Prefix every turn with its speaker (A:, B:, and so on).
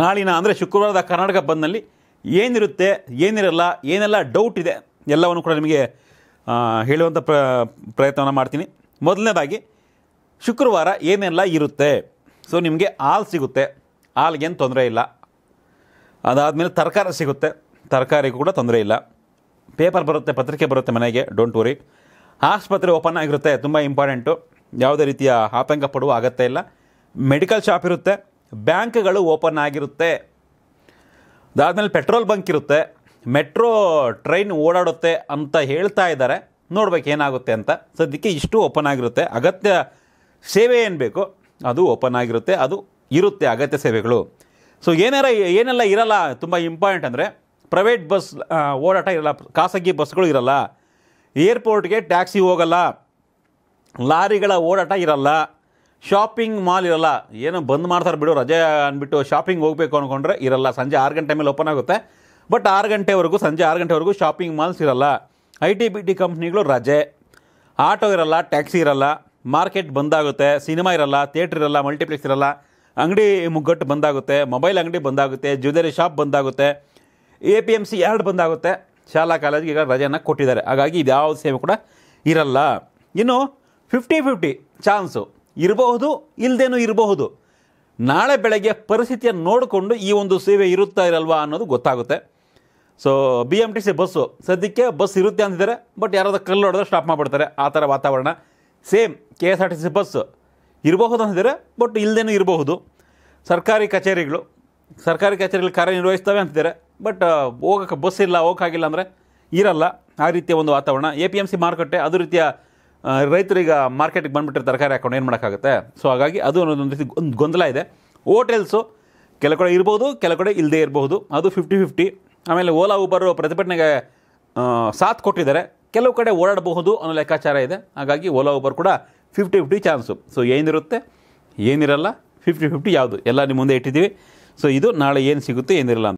A: ನಾಳಿನ ಅಂದರೆ ಶುಕ್ರವಾರದ ಕರ್ನಾಟಕ ಬಂದ್ನಲ್ಲಿ ಏನಿರುತ್ತೆ ಏನಿರಲ್ಲ ಏನೆಲ್ಲ ಡೌಟ್ ಇದೆ ಎಲ್ಲವನ್ನು ಕೂಡ ನಿಮಗೆ ಹೇಳುವಂಥ ಪ್ರ ಪ್ರಯತ್ನವನ್ನು ಮಾಡ್ತೀನಿ ಮೊದಲನೇದಾಗಿ ಶುಕ್ರವಾರ ಏನೆಲ್ಲ ಇರುತ್ತೆ ಸೊ ನಿಮಗೆ ಹಾಲು ಸಿಗುತ್ತೆ ಹಾಲ್ಗೇನು ತೊಂದರೆ ಇಲ್ಲ ಅದಾದಮೇಲೆ ತರಕಾರಿ ಸಿಗುತ್ತೆ ತರಕಾರಿಗೂ ಕೂಡ ತೊಂದರೆ ಇಲ್ಲ ಪೇಪರ್ ಬರುತ್ತೆ ಪತ್ರಿಕೆ ಬರುತ್ತೆ ಮನೆಗೆ ಡೋಂಟ್ ವರಿ ಆಸ್ಪತ್ರೆ ಓಪನ್ ಆಗಿರುತ್ತೆ ತುಂಬ ಇಂಪಾರ್ಟೆಂಟು ಯಾವುದೇ ರೀತಿಯ ಆತಂಕ ಪಡುವ ಅಗತ್ಯ ಇಲ್ಲ ಮೆಡಿಕಲ್ ಶಾಪ್ ಇರುತ್ತೆ ಬ್ಯಾಂಕ್ಗಳು ಓಪನ್ ಆಗಿರುತ್ತೆ ಅದಾದಮೇಲೆ ಪೆಟ್ರೋಲ್ ಬಂಕ್ ಇರುತ್ತೆ ಮೆಟ್ರೋ ಟ್ರೈನ್ ಓಡಾಡುತ್ತೆ ಅಂತ ಹೇಳ್ತಾ ಇದ್ದಾರೆ ನೋಡ್ಬೇಕು ಏನಾಗುತ್ತೆ ಅಂತ ಸದ್ಯಕ್ಕೆ ಇಷ್ಟು ಓಪನ್ ಆಗಿರುತ್ತೆ ಅಗತ್ಯ ಸೇವೆ ಏನು ಬೇಕು ಅದು ಓಪನ್ ಆಗಿರುತ್ತೆ ಅದು ಇರುತ್ತೆ ಅಗತ್ಯ ಸೇವೆಗಳು ಸೊ ಏನಾರ ಏನೆಲ್ಲ ಇರಲ್ಲ ತುಂಬ ಇಂಪಾರ್ಟೆಂಟ್ ಅಂದರೆ ಪ್ರೈವೇಟ್ ಬಸ್ ಓಡಾಟ ಇರಲ್ಲ ಖಾಸಗಿ ಬಸ್ಗಳು ಇರಲ್ಲ ಏರ್ಪೋರ್ಟ್ಗೆ ಟ್ಯಾಕ್ಸಿ ಹೋಗಲ್ಲ ಲಾರಿಗಳ ಓಡಾಟ ಇರಲ್ಲ ಶಾಪಿಂಗ್ ಮಾಲ್ ಇರಲ್ಲ ಏನೋ ಬಂದ್ ಮಾಡ್ತಾರೆ ಬಿಡು ರಜೆ ಅಂದ್ಬಿಟ್ಟು ಶಾಪಿಂಗ್ ಹೋಗಬೇಕು ಅಂದ್ಕೊಂಡ್ರೆ ಇರಲ್ಲ ಸಂಜೆ ಆರು ಗಂಟೆ ಮೇಲೆ ಓಪನ್ ಆಗುತ್ತೆ ಬಟ್ ಆರು ಗಂಟೆವರೆಗೂ ಸಂಜೆ ಆರು ಗಂಟೆವರೆಗೂ ಶಾಪಿಂಗ್ ಮಾಲ್ಸ್ ಇರಲ್ಲ ಐ ಟಿ ಬಿ ಟಿ ಕಂಪ್ನಿಗಳು ರಜೆ ಆಟೋ ಇರಲ್ಲ ಟ್ಯಾಕ್ಸಿ ಇರಲ್ಲ ಮಾರ್ಕೆಟ್ ಬಂದಾಗುತ್ತೆ ಸಿನಿಮಾ ಇರಲ್ಲ ಥಿಯೇಟ್ರ್ ಇರಲ್ಲ ಮಲ್ಟಿಪ್ಲೆಕ್ಸ್ ಇರಲ್ಲ ಅಂಗಡಿ ಮುಗ್ಗಟ್ಟು ಬಂದಾಗುತ್ತೆ ಮೊಬೈಲ್ ಅಂಗಡಿ ಬಂದಾಗುತ್ತೆ ಜ್ಯುವೆಲರಿ ಶಾಪ್ ಬಂದಾಗುತ್ತೆ ಎ ಪಿ ಎಮ್ ಸಿ ಎರಡು ಬಂದಾಗುತ್ತೆ ಶಾಲಾ ಕಾಲೇಜಿಗೆ ಈಗ ರಜೆಯನ್ನು ಕೊಟ್ಟಿದ್ದಾರೆ ಹಾಗಾಗಿ ಇದು ಯಾವ ಸೇವೆ ಕೂಡ ಇರಲ್ಲ ಇನ್ನು ಫಿಫ್ಟಿ ಫಿಫ್ಟಿ ಚಾನ್ಸು ಇರಬಹುದು ಇಲ್ಲದೇನೂ ಇರಬಹುದು ನಾಳೆ ಬೆಳಗ್ಗೆ ಪರಿಸ್ಥಿತಿಯನ್ನು ನೋಡಿಕೊಂಡು ಈ ಒಂದು ಸೇವೆ ಇರುತ್ತಾ ಇರಲ್ವಾ ಅನ್ನೋದು ಗೊತ್ತಾಗುತ್ತೆ so B M T C bus ಸದ್ಯಕ್ಕೆ ಬಸ್ ಇರುತ್ತೆ ಅಂತಿದ್ದಾರೆ ಬಟ್ ಯಾರಾದ್ರೂ ಕಲ್ಲು ಹೊಡೆದ್ರೆ ಸ್ಟಾಪ್ ಮಾಡಿಬಿಡ್ತಾರೆ ಆ ಥರ ವಾತಾವರಣ same K S R T C bus ಇರಬಹುದು ಅಂತಿದ್ದಾರೆ ಬಟ್ ಇಲ್ಲದೇನೂ ಇರಬಹುದು ಸರ್ಕಾರಿ ಕಚೇರಿಗಳು ಸರ್ಕಾರಿ ಕಚೇರಿಗಳು ಕಾರ್ಯನಿರ್ವಹಿಸ್ತವೆ ಅಂತಿದ್ದಾರೆ ಬಟ್ ಹೋಗೋಕ್ಕೆ ಬಸ್ ಇಲ್ಲ ಹೋಗೋಕ್ಕಾಗಿಲ್ಲ ಅಂದರೆ ಇರಲ್ಲ ಆ ರೀತಿಯ ಒಂದು ವಾತಾವರಣ ಎ ಪಿ ಎಮ್ ಸಿ ಮಾರುಕಟ್ಟೆ ಅದು ರೀತಿಯ ರೈತರೀಗ ಮಾರ್ಕೆಟಿಗೆ ಬಂದುಬಿಟ್ಟಿರೋ ತರಕಾರಿ ಹಾಕೊಂಡು ಏನು ಮಾಡೋಕ್ಕಾಗುತ್ತೆ ಸೊ ಹಾಗಾಗಿ ಅದು ಒಂದು ರೀತಿ ಒಂದು ಗೊಂದಲ ಇದೆ ಓಟೆಲ್ಸು ಕೆಲ ಕಡೆ ಇರ್ಬೋದು ಕೆಲ ಕಡೆ ಇಲ್ಲದೇ ಇರಬಹುದು ಅದು ಫಿಫ್ಟಿ ಫಿಫ್ಟಿ ಆಮೇಲೆ ಓಲಾ ಉಬರು ಪ್ರತಿಭಟನೆಗೆ ಸಾಥ್ ಕೊಟ್ಟಿದ್ದಾರೆ ಕೆಲವು ಕಡೆ ಓಡಾಡಬಹುದು ಅನ್ನೋ ಲೆಕ್ಕಾಚಾರ ಇದೆ ಹಾಗಾಗಿ ಓಲಾ ಉಬರ್ ಕೂಡ ಫಿಫ್ಟಿ ಫಿಫ್ಟಿ ಚಾನ್ಸು ಸೊ ಏನಿರುತ್ತೆ ಏನಿರಲ್ಲ ಫಿಫ್ಟಿ ಫಿಫ್ಟಿ ಯಾವುದು ಎಲ್ಲ ನಿಮ್ಮ ಮುಂದೆ ಇಟ್ಟಿದ್ದೀವಿ ಸೊ ಇದು ನಾಳೆ ಏನು ಸಿಗುತ್ತೆ ಏನಿರಲ್ಲ